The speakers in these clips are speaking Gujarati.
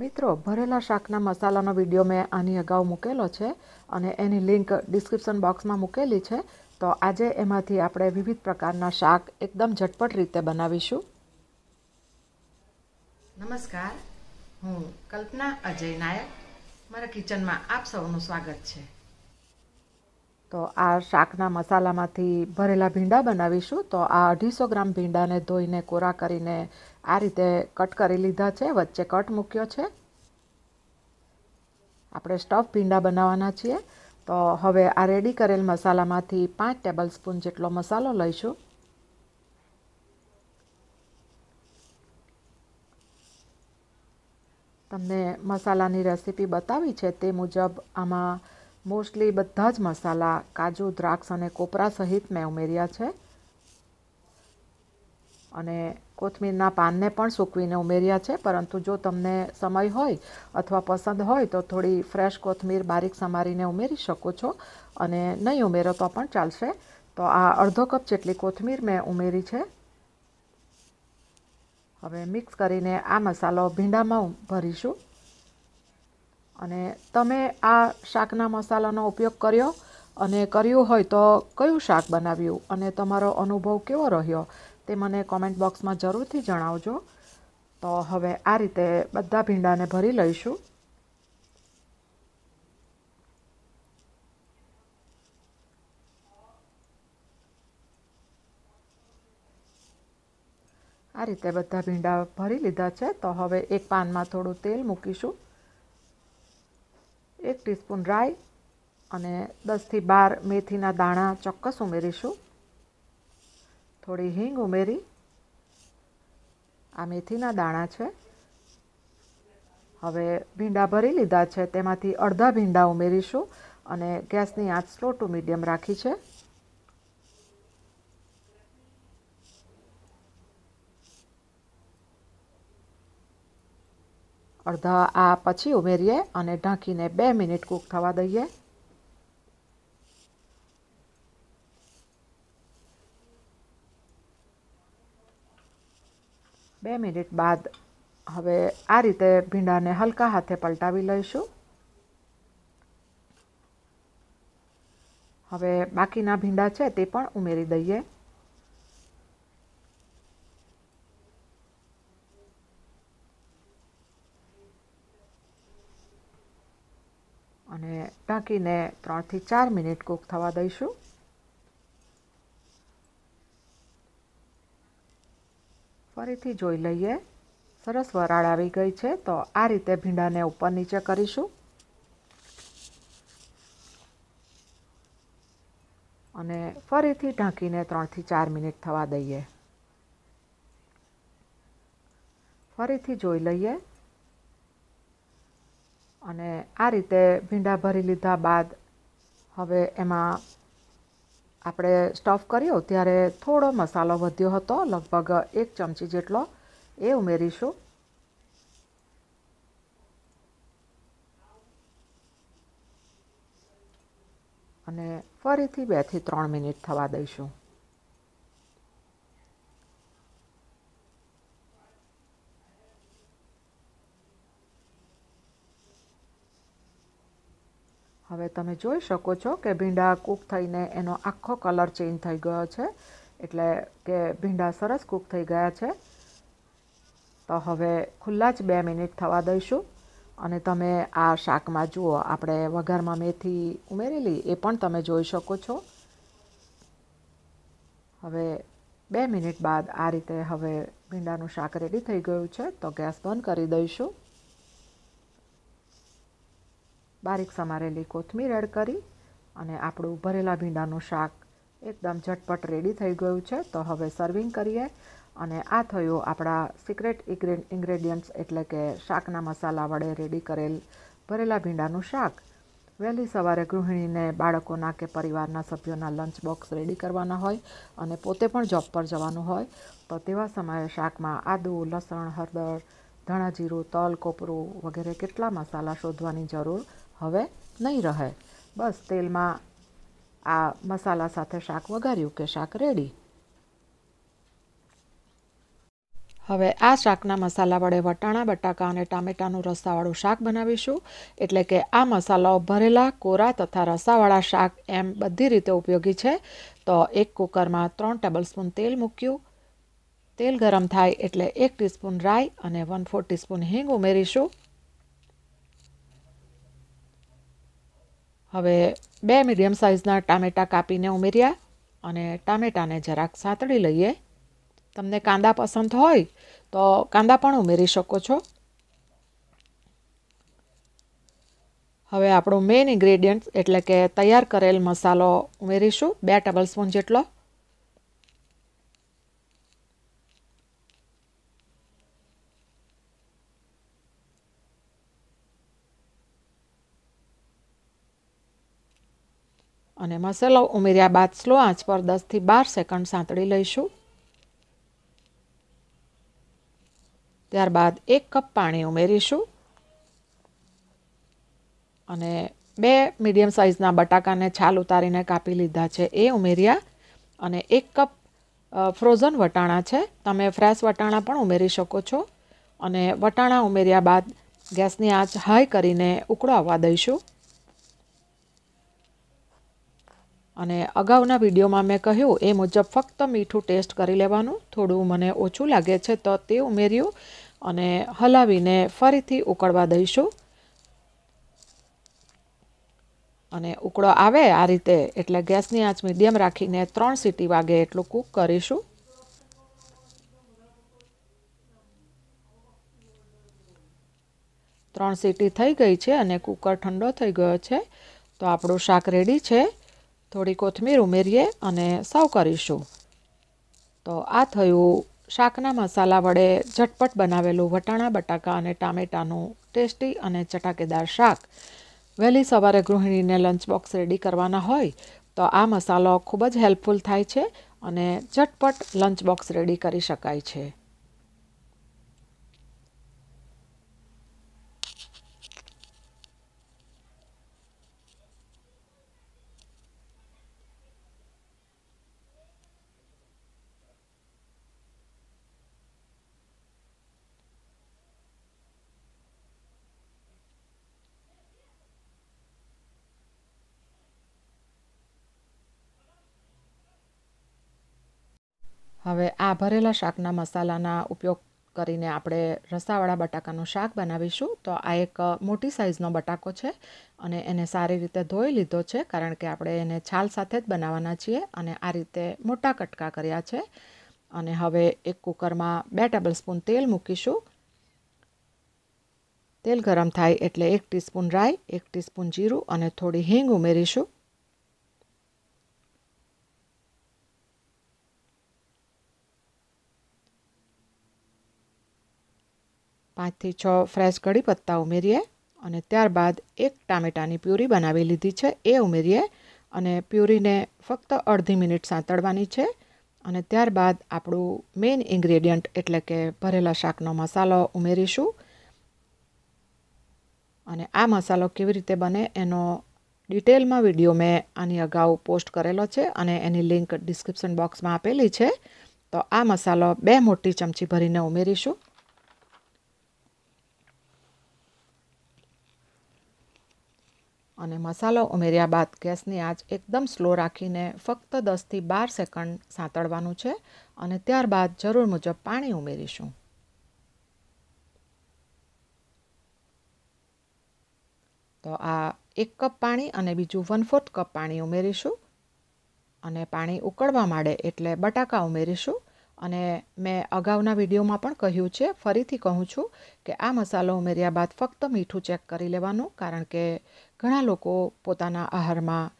મિત્રો ભરેલા શાકના મસાલાનો વિડીયો મેં આની અગાઉ મૂકેલો છે અને એની લિંક ડિસ્ક્રિપ્શન બોક્સમાં મૂકેલી છે તો આજે એમાંથી આપણે વિવિધ પ્રકારના શાક એકદમ ઝટપટ રીતે બનાવીશું નમસ્કાર હું કલ્પના અજય નાયક મારા કિચનમાં આપ સૌનું સ્વાગત છે તો આ શાકના મસાલામાંથી ભરેલા ભીંડા બનાવીશું તો આ અઢીસો ગ્રામ ભીંડાને ધોઈને કોરા કરીને આ રીતે કટ કરી લીધા છે વચ્ચે કટ મૂક્યો છે આપણે સ્ટફ ભીંડા બનાવવાના છીએ તો હવે આ રેડી કરેલ મસાલામાંથી પાંચ ટેબલ સ્પૂન જેટલો મસાલો લઈશું તમને મસાલાની રેસીપી બતાવી છે તે મુજબ આમાં મોસ્ટલી બધા જ મસાલા કાજુ દ્રાક્ષ અને કોપરા સહિત મેં ઉમેર્યા છે અને કોથમીરના પાનને પણ સૂકવીને ઉમેર્યા છે પરંતુ જો તમને સમય હોય અથવા પસંદ હોય તો થોડી ફ્રેશ કોથમીર બારીક સમારીને ઉમેરી શકો છો અને નહીં ઉમેરો તો પણ ચાલશે તો આ અડધો કપ જેટલી કોથમીર મેં ઉમેરી છે હવે મિક્સ કરીને આ મસાલો ભીંડામાં ભરીશું અને તમે આ શાકના મસાલાનો ઉપયોગ કર્યો અને કર્યું હોય તો કયું શાક બનાવ્યું અને તમારો અનુભવ કેવો રહ્યો તે મને કોમેન્ટ બોક્સમાં જરૂરથી જણાવજો તો હવે આ રીતે બધા ભીંડાને ભરી લઈશું આ રીતે બધા ભીંડા ભરી લીધા છે તો હવે એક પાનમાં થોડું તેલ મૂકીશું એક ટીસ્પૂન રાઈ અને દસથી બાર મેથીના દાણા ચોક્કસ ઉમેરીશું થોડી હિંગ ઉમેરી આ મેથીના દાણા છે હવે ભીંડા ભરી લીધા છે તેમાંથી અડધા ભીંડા ઉમેરીશું અને ગેસની આંચ સ્લો ટુ મીડિયમ રાખી છે અડધા આ પછી ઉમેરીએ અને ઢાંકીને બે મિનિટ કૂક થવા દઈએ બે મિનિટ બાદ હવે આ રીતે ભીંડાને હલકા હાથે પલટાવી લઈશું હવે બાકીના ભીંડા છે તે પણ ઉમેરી દઈએ ઢાંકીને ત્રણથી ચાર મિનિટ કૂક થવા દઈશું ફરીથી જોઈ લઈએ સરસ વરાળ આવી ગઈ છે તો આ રીતે ભીંડાને ઉપર નીચે કરીશું અને ફરીથી ઢાંકીને ત્રણથી ચાર મિનિટ થવા દઈએ ફરીથી જોઈ લઈએ અને આ રીતે ભીંડા ભરી લીધા બાદ હવે એમાં આપણે સ્ટફ કર્યો ત્યારે થોડો મસાલો વધ્યો હતો લગભગ એક ચમચી જેટલો એ ઉમેરીશું અને ફરીથી બેથી ત્રણ મિનિટ થવા દઈશું હવે તમે જોઈ શકો છો કે ભીંડા કૂક થઈને એનો આખો કલર ચેન્જ થઈ ગયો છે એટલે કે ભીંડા સરસ કૂક થઈ ગયા છે તો હવે ખુલ્લા જ બે મિનિટ થવા દઈશું અને તમે આ શાકમાં જુઓ આપણે વઘારમાં મેથી ઉમેરેલી એ પણ તમે જોઈ શકો છો હવે બે મિનિટ બાદ આ રીતે હવે ભીંડાનું શાક રેડી થઈ ગયું છે તો ગેસ બંધ કરી દઈશું બારીક સમારેલી કોથમીર એડ કરી અને આપણું ભરેલા ભીંડાનું શાક એકદમ ઝટપટ રેડી થઈ ગયું છે તો હવે સર્વિંગ કરીએ અને આ થયું આપણા સિક્રેટ ઇન્ગ્રેડિયન્ટ્સ એટલે કે શાકના મસાલા વડે રેડી કરેલ ભરેલા ભીંડાનું શાક વહેલી સવારે ગૃહિણીને બાળકોના કે પરિવારના સભ્યોના લંચ બોક્સ રેડી કરવાના હોય અને પોતે પણ જોબ પર જવાનું હોય તો તેવા સમયે શાકમાં આદુ લસણ હળદર ધાણા જીરું તલ કોપરું વગેરે કેટલા મસાલા શોધવાની જરૂર હવે નહીં રહે બસ તેલમાં આ મસાલા સાથે શાક વઘાર્યું કે શાક રેડી હવે આ શાકના મસાલા વડે વટાણા બટાકા અને ટામેટાનું રસાવાળું શાક બનાવીશું એટલે કે આ મસાલાઓ ભરેલા કોરા તથા રસાવાળા શાક એમ બધી રીતે ઉપયોગી છે તો એક કુકરમાં ત્રણ ટેબલસ્પૂન તેલ મૂક્યું તેલ ગરમ થાય એટલે એક ટીસ્પૂન રાઈ અને વન ફોર ટીસ્પૂન હિંગ ઉમેરીશું હવે બે મીડિયમ સાઇઝના ટામેટાં કાપીને ઉમેર્યા અને ટામેટાને જરાક સાંતળી લઈએ તમને કાંદા પસંદ હોય તો કાંદા પણ ઉમેરી શકો છો હવે આપણો મેઇન ઇન્ગ્રેડિયન્ટ્સ એટલે કે તૈયાર કરેલ મસાલો ઉમેરીશું બે ટેબલ સ્પૂન જેટલો અને મસાલો ઉમેર્યા બાદ સ્લો આંચ પર દસથી બાર સેકન્ડ સાંતળી લઈશું ત્યારબાદ એક કપ પાણી ઉમેરીશું અને બે મીડિયમ સાઇઝના બટાકાને છાલ ઉતારીને કાપી લીધા છે એ ઉમેર્યા અને એક કપ ફ્રોઝન વટાણા છે તમે ફ્રેશ વટાણા પણ ઉમેરી શકો છો અને વટાણા ઉમેર્યા બાદ ગેસની આંચ હાઈ કરીને ઉકળો આવવા દઈશું અને અગાઉના વિડીયોમાં મેં કહ્યું એ મુજબ ફક્ત મીઠું ટેસ્ટ કરી લેવાનું થોડું મને ઓછું લાગે છે તો તે ઉમેર્યું અને હલાવીને ફરીથી ઉકળવા દઈશું અને ઉકળો આવે આ રીતે એટલે ગેસની આંચ મીડિયમ રાખીને ત્રણ સીટી વાગે એટલું કૂક કરીશું ત્રણ સીટી થઈ ગઈ છે અને કુકર ઠંડો થઈ ગયો છે તો આપણું શાક રેડી છે થોડી કોથમીર ઉમેરીએ અને સાવ કરીશું તો આ થયું શાકના મસાલા વડે ઝટપટ બનાવેલું વટાણા બટાકા અને ટામેટાનું ટેસ્ટી અને ચટાકેદાર શાક વહેલી સવારે ગૃહિણીને લંચ બોક્સ રેડી કરવાના હોય તો આ મસાલો ખૂબ જ હેલ્પફુલ થાય છે અને ઝટપટ લંચ બોક્સ રેડી કરી શકાય છે હવે આ ભરેલા શાકના મસાલાના ઉપયોગ કરીને આપણે રસાવાળા બટાકાનું શાક બનાવીશું તો આ એક મોટી સાઇઝનો બટાકો છે અને એને સારી રીતે ધોઈ લીધો છે કારણ કે આપણે એને છાલ સાથે જ બનાવવાના છીએ અને આ રીતે મોટા કટકા કર્યા છે અને હવે એક કુકરમાં બે સ્પૂન તેલ મૂકીશું તેલ ગરમ થાય એટલે એક ટીસ્પૂન રાઈ એક ટીસ્પૂન જીરું અને થોડી હિંગ ઉમેરીશું પાંચથી છ ફ્રેશ કઢી પત્તા ઉમેરીએ અને ત્યારબાદ એક ટામેટાની પ્યુરી બનાવી લીધી છે એ ઉમેરીએ અને પ્યુરીને ફક્ત અડધી મિનિટ સાંતળવાની છે અને ત્યારબાદ આપણું મેઇન ઇન્ગ્રેડિયન્ટ એટલે કે ભરેલા શાકનો મસાલો ઉમેરીશું અને આ મસાલો કેવી રીતે બને એનો ડિટેલમાં વિડીયો મેં આની અગાઉ પોસ્ટ કરેલો છે અને એની લિંક ડિસ્ક્રિપ્શન બોક્સમાં આપેલી છે તો આ મસાલો બે મોટી ચમચી ભરીને ઉમેરીશું અને મસાલો ઉમેર્યા બાદ ગેસની આંચ એકદમ સ્લો રાખીને ફક્ત દસથી બાર સેકન્ડ સાંતળવાનું છે અને ત્યારબાદ જરૂર મુજબ પાણી ઉમેરીશું તો આ એક કપ પાણી અને બીજું વન ફોર્થ કપ પાણી ઉમેરીશું અને પાણી ઉકળવા માંડે એટલે બટાકા ઉમેરીશું અને મેં અગાઉના વિડીયોમાં પણ કહ્યું છે ફરીથી કહું છું કે આ મસાલો ઉમેર્યા બાદ ફક્ત મીઠું ચેક કરી લેવાનું કારણ કે ઘણા લોકો પોતાના આહારમાં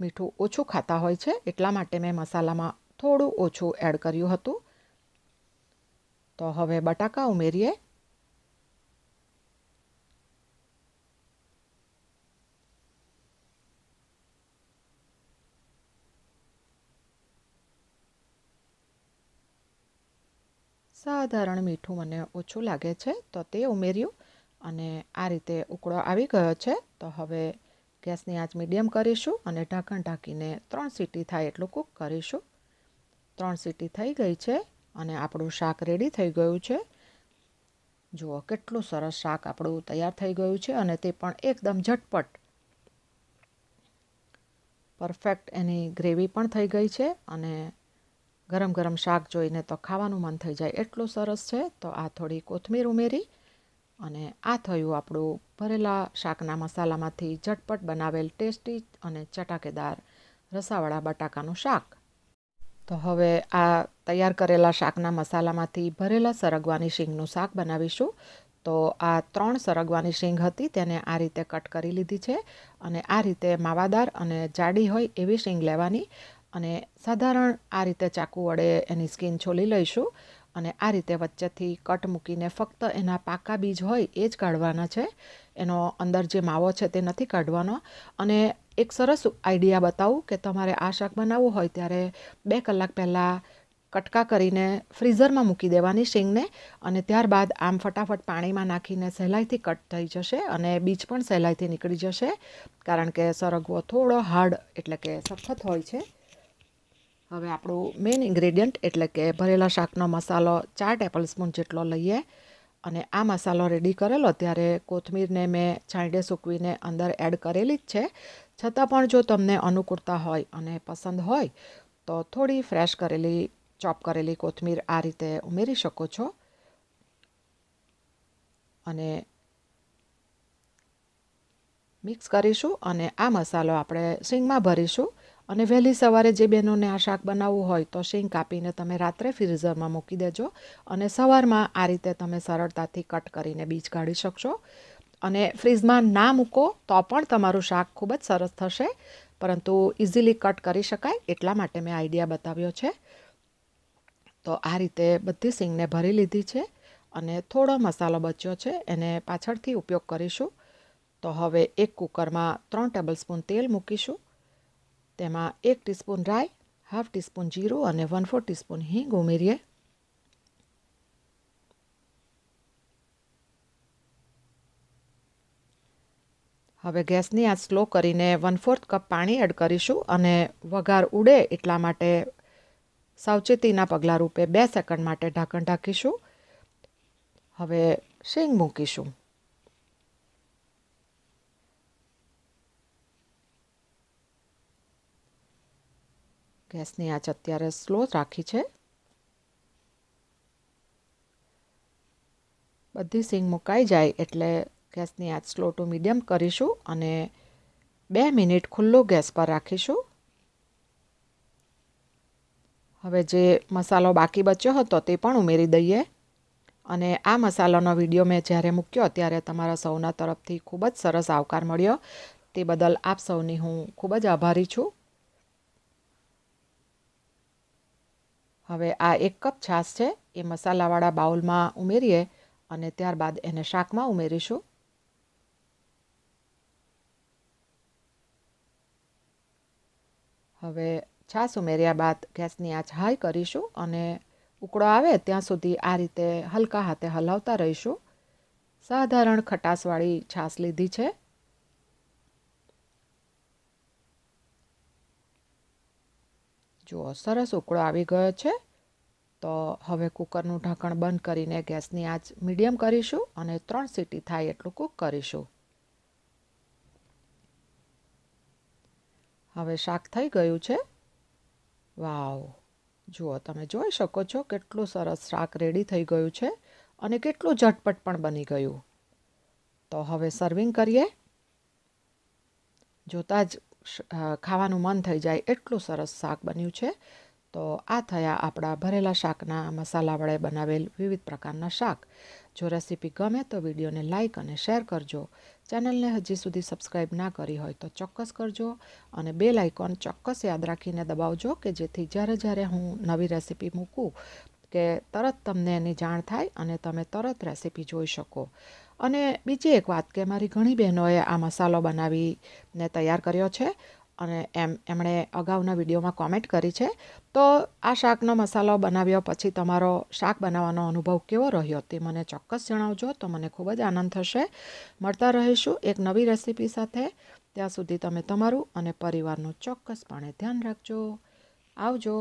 મીઠું ઓછું ખાતા હોય છે એટલા માટે મેં મસાલામાં થોડું ઓછું એડ કર્યું હતું તો હવે બટાકા ઉમેરીએ સાધારણ મીઠું મને ઓછું લાગે છે તો તે ઉમેર્યું અને આ રીતે ઉકળો આવી ગયો છે તો હવે ગેસની આંચ મીડિયમ કરીશું અને ઢાંકણ ઢાંકીને ત્રણ સીટી થાય એટલું કૂક કરીશું ત્રણ સીટી થઈ ગઈ છે અને આપણું શાક રેડી થઈ ગયું છે જુઓ કેટલું સરસ શાક આપણું તૈયાર થઈ ગયું છે અને તે પણ એકદમ ઝટપટ પરફેક્ટ એની ગ્રેવી પણ થઈ ગઈ છે અને ગરમ ગરમ શાક જોઈને તો ખાવાનું મન થઈ જાય એટલું સરસ છે તો આ થોડી કોથમીર ઉમેરી અને આ થયું આપણું ભરેલા શાકના મસાલામાંથી ઝટપટ બનાવેલ ટેસ્ટી અને ચટાકેદાર રસાવાળા બટાકાનું શાક તો હવે આ તૈયાર કરેલા શાકના મસાલામાંથી ભરેલા સરગવાની શીંગનું શાક બનાવીશું તો આ ત્રણ સરગવાની શીંગ હતી તેને આ રીતે કટ કરી લીધી છે અને આ રીતે માવાદાર અને જાડી હોય એવી શીંગ લેવાની અને સાધારણ આ રીતે ચાકુ વડે એની સ્કીન છોલી લઈશું અને આ રીતે વચ્ચેથી કટ મૂકીને ફક્ત એના પાકા બીજ હોય એ જ કાઢવાના છે એનો અંદર જે માવો છે તે નથી કાઢવાનો અને એક સરસ આઈડિયા બતાવું કે તમારે આ શાક બનાવવું હોય ત્યારે બે કલાક પહેલાં કટકા કરીને ફ્રીઝરમાં મૂકી દેવાની શીંગને અને ત્યારબાદ આમ ફટાફટ પાણીમાં નાખીને સહેલાઈથી કટ થઈ જશે અને બીજ પણ સહેલાઈથી નીકળી જશે કારણ કે સરગવો થોડો હાર્ડ એટલે કે સખત હોય છે હવે આપણું મેઇન ઇન્ગ્રેડિયન્ટ એટલે કે ભરેલા શાકનો મસાલો ચાર ટેબલ સ્પૂન જેટલો લઈએ અને આ મસાલો રેડી કરેલો ત્યારે કોથમીરને મેં છાંયડે સૂકવીને અંદર એડ કરેલી જ છે છતાં પણ જો તમને અનુકૂળતા હોય અને પસંદ હોય તો થોડી ફ્રેશ કરેલી ચોપ કરેલી કોથમીર આ રીતે ઉમેરી શકો છો અને મિક્સ કરીશું અને આ મસાલો આપણે સિંગમાં ભરીશું અને વહેલી સવારે જે બહેનોને આ શાક બનાવવું હોય તો શીંગ કાપીને તમે રાત્રે ફ્રીઝરમાં મૂકી દેજો અને સવારમાં આ રીતે તમે સરળતાથી કટ કરીને બીજ કાઢી શકશો અને ફ્રીઝમાં ના મૂકો તો પણ તમારું શાક ખૂબ જ સરસ થશે પરંતુ ઇઝીલી કટ કરી શકાય એટલા માટે મેં આઈડિયા બતાવ્યો છે તો આ રીતે બધી સિંગને ભરી લીધી છે અને થોડો મસાલો બચ્યો છે એને પાછળથી ઉપયોગ કરીશું તો હવે એક કુકરમાં ત્રણ સ્પૂન તેલ મૂકીશું તેમાં એક ટીસ્પૂન રાઈ હાફ ટીસ્પૂન જીરું અને વન ફોર ટીસ્પૂન હિંગ ઉમેરીએ હવે ગેસની આંચ સ્લો કરીને વન ફોર્થ કપ પાણી એડ કરીશું અને વઘાર ઉડે એટલા માટે સાવચેતીના પગલાં રૂપે બે સેકન્ડ માટે ઢાંકણ ઢાંકીશું હવે શીંગ મૂકીશું ગેસની આંચ અત્યારે સ્લો રાખી છે બધી સિંગ મુકાઈ જાય એટલે ગેસની આંચ સ્લો ટુ મીડિયમ કરીશું અને બે મિનિટ ખુલ્લો ગેસ પર રાખીશું હવે જે મસાલો બાકી બચ્યો હતો તે પણ ઉમેરી દઈએ અને આ મસાલાનો વિડીયો મેં જ્યારે મૂક્યો ત્યારે તમારા સૌના તરફથી ખૂબ જ સરસ આવકાર મળ્યો તે બદલ આપ સૌની હું ખૂબ જ આભારી છું હવે આ એક કપ છાશ છે એ મસાલાવાળા બાઉલમાં ઉમેરીએ અને ત્યારબાદ એને શાકમાં ઉમેરીશું હવે છાશ ઉમેર્યા બાદ ગેસની આંચ હાઈ કરીશું અને ઉકળો આવે ત્યાં સુધી આ રીતે હલકા હાથે હલાવતા રહીશું સાધારણ ખટાશવાળી છાશ લીધી છે જુઓ સરસ ઉકળો આવી ગયો છે તો હવે કુકરનું ઢાંકણ બંધ કરીને ગેસની આંચ મીડિયમ કરીશું અને ત્રણ સીટી થાય એટલું કૂક કરીશું હવે શાક થઈ ગયું છે વાવ જુઓ તમે જોઈ શકો છો કેટલું સરસ શાક રેડી થઈ ગયું છે અને કેટલું ઝટપટ પણ બની ગયું તો હવે સર્વિંગ કરીએ જોતાં જ ખાવાનું મન થઈ જાય એટલું સરસ શાક બન્યું છે તો આ થયા આપણા ભરેલા શાકના મસાલા વડે બનાવેલ વિવિધ પ્રકારના શાક જો રેસીપી ગમે તો વિડીયોને લાઇક અને શેર કરજો ચેનલને હજી સુધી સબસ્ક્રાઈબ ના કરી હોય તો ચોક્કસ કરજો અને બે લાઇકોન ચોક્કસ યાદ રાખીને દબાવજો કે જેથી જ્યારે જ્યારે હું નવી રેસીપી મૂકું કે તરત તમને એની જાણ થાય અને તમે તરત રેસીપી જોઈ શકો અને બીજી એક વાત કે મારી ઘણી બહેનોએ આ મસાલો બનાવીને તૈયાર કર્યો છે અને એમ એમણે અગાઉના વિડીયોમાં કોમેન્ટ કરી છે તો આ શાકનો મસાલો બનાવ્યો પછી તમારો શાક બનાવવાનો અનુભવ કેવો રહ્યો તે મને ચોક્કસ જણાવજો તો મને ખૂબ જ આનંદ થશે મળતા રહીશું એક નવી રેસીપી સાથે ત્યાં સુધી તમે તમારું અને પરિવારનું ચોક્કસપણે ધ્યાન રાખજો આવજો